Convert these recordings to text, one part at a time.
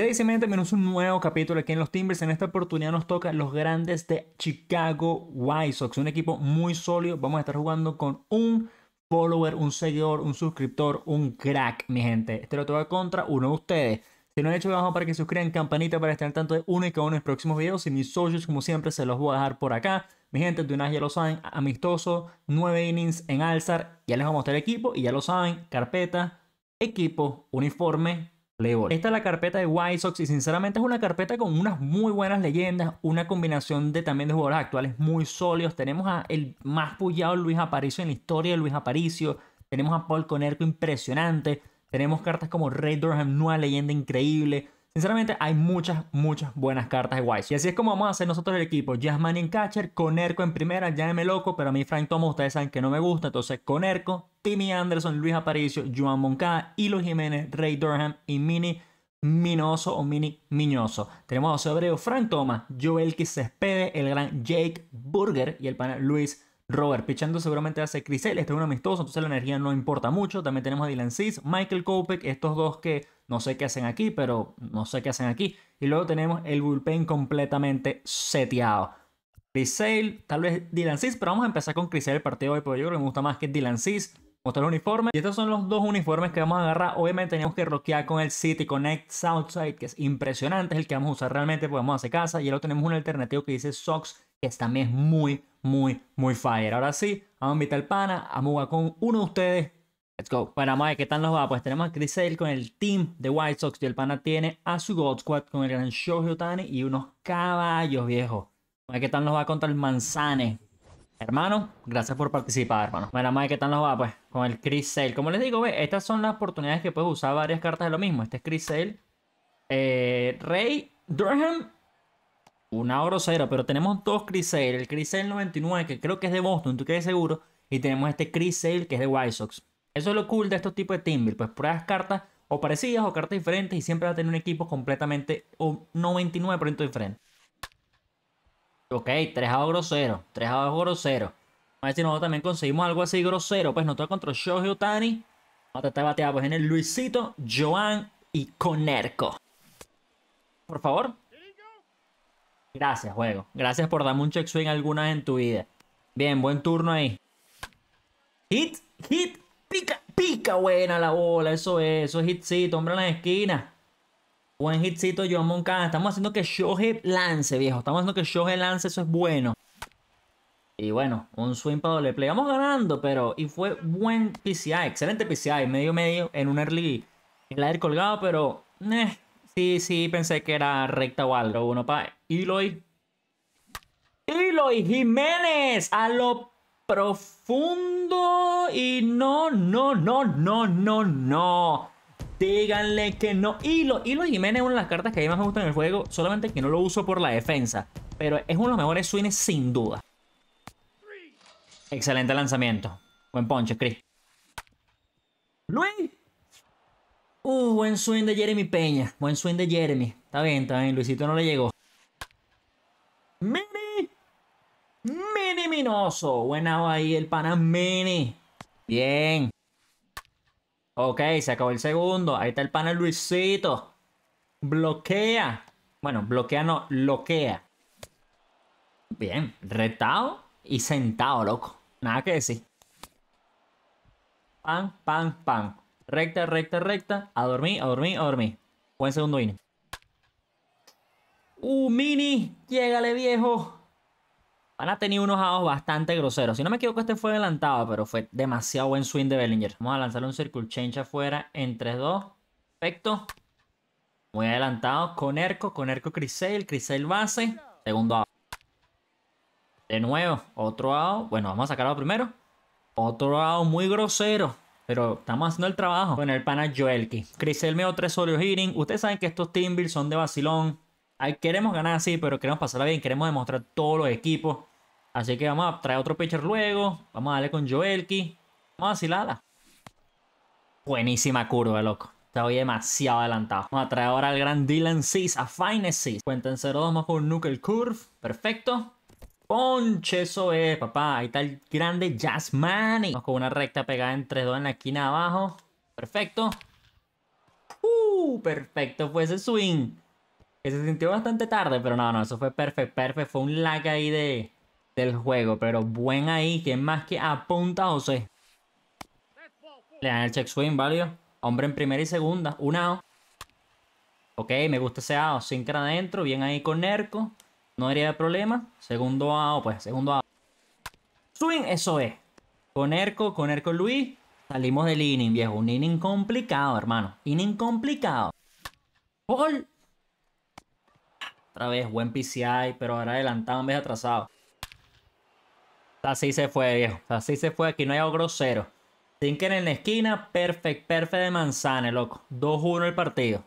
Queda mi también menos un nuevo capítulo aquí en los Timbers. En esta oportunidad nos toca los grandes de Chicago White Sox. Un equipo muy sólido. Vamos a estar jugando con un follower, un seguidor, un suscriptor, un crack, mi gente. Este lo toca contra uno de ustedes. Si no han hecho, abajo para que se suscriban, campanita para estar al tanto de uno y cada uno de los próximos videos. Y mis socios, como siempre, se los voy a dejar por acá. Mi gente, de una ya lo saben, amistoso, Nueve innings en Alzar. Ya les vamos a mostrar el equipo y ya lo saben, carpeta, equipo, uniforme, esta es la carpeta de White Sox y sinceramente es una carpeta con unas muy buenas leyendas, una combinación de también de jugadores actuales muy sólidos. Tenemos a el más pullado Luis Aparicio en la historia de Luis Aparicio. Tenemos a Paul Conerco impresionante. Tenemos cartas como Ray Durham, nueva leyenda increíble. Sinceramente, hay muchas, muchas buenas cartas de Y así es como vamos a hacer nosotros el equipo. Jasmine en catcher, Conerco en primera, me loco, pero a mí Frank Thomas ustedes saben que no me gusta. Entonces, Conerco, Timmy Anderson, Luis Aparicio, Joan Moncada, Hilo Jiménez, Ray Durham y Mini Minoso o Mini Miñoso. Tenemos a José Abreu, Frank Thomas, Joel el gran Jake Burger y el panel Luis Robert pichando seguramente hace Crisel, este es un amistoso, entonces la energía no importa mucho. También tenemos a Dylan Cis, Michael Kopek, estos dos que no sé qué hacen aquí, pero no sé qué hacen aquí. Y luego tenemos el bullpen completamente seteado. Crisel, tal vez Dylan Cis, pero vamos a empezar con Crisel el partido de hoy, porque yo creo que me gusta más que Dylan Cis. Mostrar el uniforme. Y estos son los dos uniformes que vamos a agarrar. Obviamente tenemos que rockear con el City Connect Southside, que es impresionante, es el que vamos a usar realmente, podemos vamos a hacer casa. Y luego tenemos un alternativo que dice Sox, que también es muy muy, muy fire. Ahora sí, vamos a invitar al pana, a jugar con uno de ustedes. Let's go. Bueno, vamos qué tal nos va. Pues tenemos a Chris Sale con el team de White Sox y el pana tiene a su God Squad con el gran Shohei y unos caballos viejos. Vamos qué tal nos va contra el Manzane. Hermano, gracias por participar, hermano. Bueno, vamos qué tal nos va, pues, con el Chris Sale. Como les digo, ve, estas son las oportunidades que puedes usar varias cartas de lo mismo. Este es Chris Sale. Eh, Rey, Durham una grosera, pero tenemos dos Chris El Chris 99, que creo que es de Boston, tú quedes seguro. Y tenemos este Chris que es de White Sox. Eso es lo cool de estos tipos de Timber. Pues pruebas cartas o parecidas o cartas diferentes y siempre va a tener un equipo completamente un 99% diferente. Ok, tres a grosero. tres a grosero. A ver si nosotros también conseguimos algo así grosero. Pues nosotros contra Shohei Otani. Vamos a tratar de pues, en el Luisito, Joan y Conerco. Por favor, Gracias, juego. Gracias por darme un check swing algunas en tu vida. Bien, buen turno ahí. Hit, hit, pica, pica buena la bola. Eso es, eso es hitcito, hombre en la esquina. Buen hitcito, John Moncada. Estamos haciendo que Shohei lance, viejo. Estamos haciendo que Shohei lance, eso es bueno. Y bueno, un swing para doble play. Vamos ganando, pero. Y fue buen PCI, excelente PCI, medio medio en un early El aire colgado, pero. Eh, Sí, sí, pensé que era recta o algo. Uno para Eloy. Eloy Jiménez a lo profundo y no, no, no, no, no, no. Díganle que no. Eloy Jiménez es una de las cartas que a mí más me gusta en el juego, solamente que no lo uso por la defensa. Pero es uno de los mejores swings sin duda. Excelente lanzamiento. Buen ponche, Chris. Luis. Uh, buen swing de Jeremy Peña. Buen swing de Jeremy. Está bien, está bien. Luisito no le llegó. Mini. Mini Minoso. Buena ahí el pana Mini. Bien. Ok, se acabó el segundo. Ahí está el pana Luisito. Bloquea. Bueno, bloquea no, bloquea. Bien, retado y sentado, loco. Nada que decir. Pan, pan, pan. Recta, recta, recta. A dormir, a dormir, a dormir. Buen segundo inning. ¡Uh, Mini! ¡Llégale, viejo! Van a tener unos aos bastante groseros. Si no me equivoco, este fue adelantado, pero fue demasiado buen swing de Bellinger. Vamos a lanzarle un circle change afuera en 3-2. Perfecto. Muy adelantado. Con Erco, con Erco Crisel. Crisel base. Segundo out. De nuevo, otro out. Bueno, vamos a sacarlo primero. Otro out muy grosero. Pero estamos haciendo el trabajo con el pana Joelki. Criselmeo 3 solo hitting, Ustedes saben que estos team son de vacilón. Ay, queremos ganar, así, pero queremos pasarla bien. Queremos demostrar todos los equipos. Así que vamos a traer otro pitcher luego. Vamos a darle con Joelki. Vamos a vacilarla. Buenísima curva, loco. Estoy demasiado adelantado. Vamos a traer ahora al gran Dylan Seas, a Fine Seas. Cuenta en 0-2 más con Nukel Curve. Perfecto ponche, eso es, papá. Ahí está el grande Jasmine Vamos con una recta pegada entre dos en la esquina abajo. Perfecto. Uh, perfecto fue ese swing. Que se sintió bastante tarde, pero no, no, eso fue perfecto, perfecto. Fue un lag ahí del juego, pero buen ahí. que más que apunta José? Le dan el check swing, válido. Hombre en primera y segunda. un out. Ok, me gusta ese out. Sin adentro. Bien ahí con Nerco. No haría problema. Segundo AO, pues, segundo A. Swing, eso es. Con Erco, con Erco Luis. Salimos del inning, viejo. Un inning complicado, hermano. Inning complicado. Gol. Otra vez, buen PCI, pero ahora adelantado en vez de atrasado. Así se fue, viejo. Así se fue. Aquí no hay algo grosero. Tinker en la esquina. Perfect, perfect de manzana, loco. 2-1 el partido.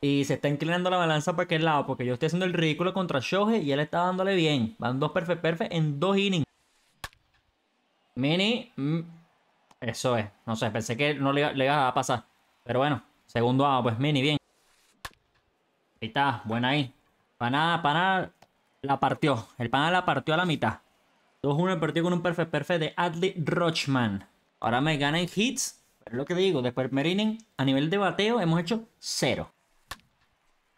Y se está inclinando la balanza para aquel lado, porque yo estoy haciendo el ridículo contra Shohei y él está dándole bien. Van dos perfect perfect en dos innings. Mini, mm, eso es. No sé, pensé que no le, iba a pasar. Pero bueno, segundo A, pues Mini, bien. Ahí está, buena ahí. para nada la partió. El pana la partió a la mitad. 2-1 el partido con un perfect perfect de Adley Rochman. Ahora me ganan hits. es lo que digo, después del primer inning, a nivel de bateo hemos hecho cero.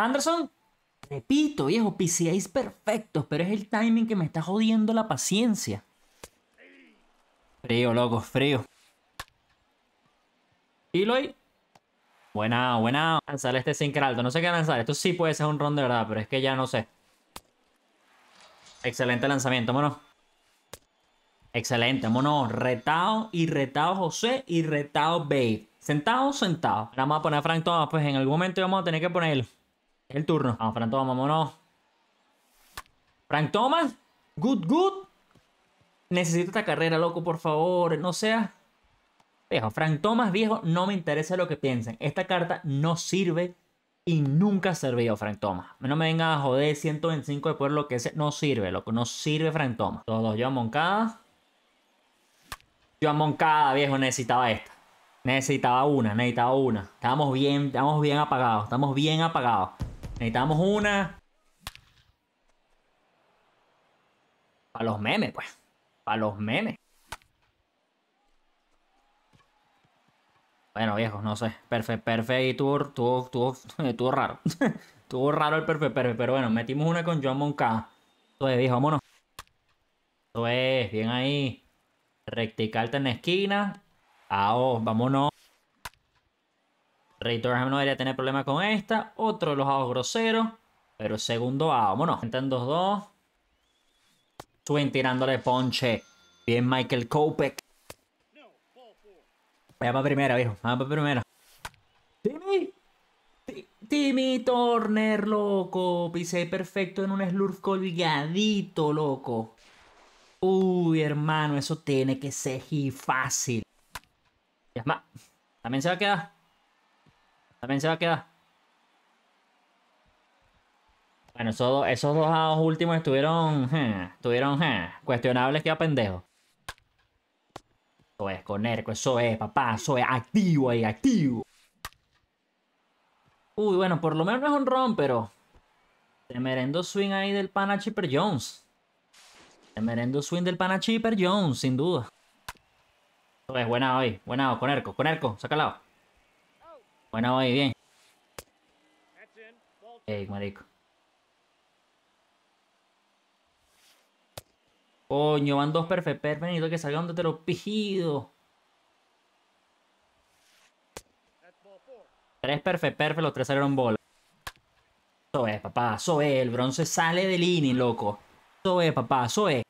Anderson, repito, viejo, PCAs perfectos, pero es el timing que me está jodiendo la paciencia. Frío, loco, frío. Eloy. Buena, buena. Lanzar este sin alto? No sé qué lanzar. Esto sí puede ser un ron de verdad, pero es que ya no sé. Excelente lanzamiento, mono. Excelente, mono. Retado y retado José y retado Babe. Sentado, sentado. vamos a poner a Frank pues en algún momento vamos a tener que ponerlo. El turno. Vamos, Frank Thomas, vámonos. Frank Thomas. Good, good. Necesito esta carrera, loco, por favor. No sea. Viejo, Frank Thomas, viejo, no me interesa lo que piensen. Esta carta no sirve y nunca ha servido Frank Thomas. No me venga a joder 125 de poder lo que es. no sirve, loco. No sirve Frank Thomas. Todos, Joan Moncada. yo Moncada, viejo, necesitaba esta. Necesitaba una, necesitaba una. Estamos bien, estamos bien apagados, estamos bien apagados. Necesitamos una. Para los memes, pues. Para los memes. Bueno, viejo, no sé. Perfect, perfect y tuvo, raro. tuvo raro el perfect, perfect. Pero bueno, metimos una con John Moncada. Entonces, viejo, vámonos. Entonces, bien ahí. Rectical en la esquina. Ah, oh, vámonos. Ray no debería tener problemas con esta. Otro de los AOs groseros. Pero segundo A, vámonos. Entran 2-2. Swing tirándole ponche. Bien Michael Kopek. Vaya para primera, viejo. Vaya para primera. Timmy. Timmy Turner, loco. Pisé perfecto en un slurf colgadito, loco. Uy, hermano, eso tiene que ser fácil. Ya más. También se va a quedar. También se va a quedar. Bueno, esos, dos, esos últimos estuvieron. estuvieron cuestionables que pendejo. Eso es, con Erco eso es, papá, eso es. Activo ahí, activo. Uy, bueno, por lo menos no es un ron, pero. Temerendo swing ahí del pana Chipper Jones. Temerendo swing del pana Chipper Jones, sin duda. Eso es, buena hoy, buena, Conerco, Conerco, lado Buena ahí, bien. Ey, marico. Coño, van dos perfect perfect. Necesito que salga donde te lo pijido. Tres perfect perfect, los tres salieron bola. Eso es, papá. Eso es. El bronce sale del inning, loco. Eso es, papá. Eso es.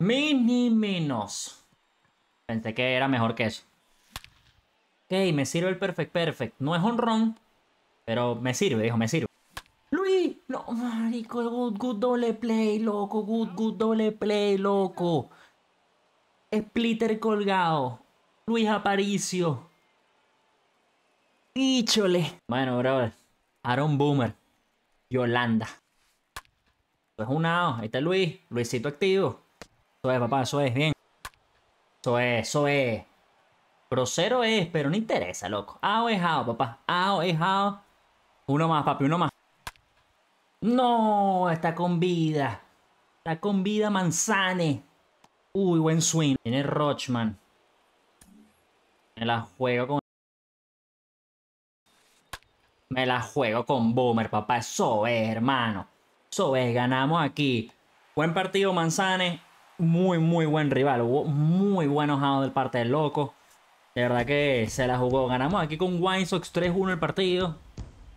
Mini menos. Pensé que era mejor que eso. Ok, me sirve el perfect perfect. No es honrón, pero me sirve, dijo, me sirve. Luis, no, marico, good, good doble play, loco, good, good doble play, loco. Splitter colgado. Luis Aparicio. Híchole. Bueno, brother. Aaron Boomer. Yolanda. Eso es pues un Ahí está Luis. Luisito activo. Eso es, papá. Eso es. Bien. Eso es. Eso es. Procero es, pero no interesa, loco. Ao es ao, papá. Ao es ao. Uno más, papi, uno más. No, está con vida. Está con vida Manzane. Uy, buen swing. Tiene Rochman. Me la juego con... Me la juego con Boomer, papá. Eso es, hermano. Eso es, ganamos aquí. Buen partido, Manzane. Muy, muy buen rival. Hubo muy buenos ao del parte del loco. De verdad que se la jugó. Ganamos aquí con Winesox 3-1 el partido.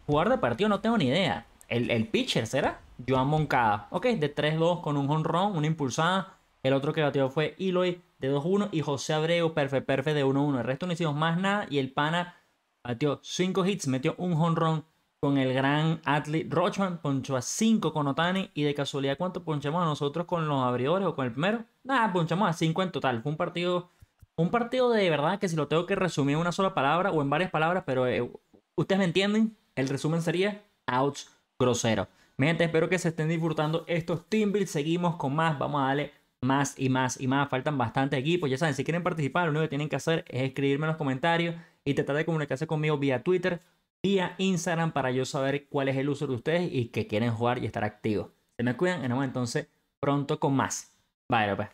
Jugar de partido no tengo ni idea. El, pitcher será Joan Moncada. Ok, de 3-2 con un honrón, una impulsada. El otro que batió fue Eloy de 2-1 y José Abreu, perfe, perfe de 1-1. El resto no hicimos más nada y el pana batió 5 hits, metió un honrón con el gran Atlee Rochman, ponchó a 5 con Otani y de casualidad cuánto ponchamos a nosotros con los abridores o con el primero. Nada, ponchamos a 5 en total. Fue un partido un partido de verdad que si lo tengo que resumir en una sola palabra o en varias palabras, pero eh, ustedes me entienden, el resumen sería outs grosero. Mi gente, espero que se estén disfrutando estos team Seguimos con más, vamos a darle más y más y más. Faltan bastantes equipos, ya saben, si quieren participar, lo único que tienen que hacer es escribirme en los comentarios y tratar de comunicarse conmigo vía Twitter, vía Instagram para yo saber cuál es el uso de ustedes y que quieren jugar y estar activos. Se me cuidan, nos vemos entonces pronto con más. Bye, pues.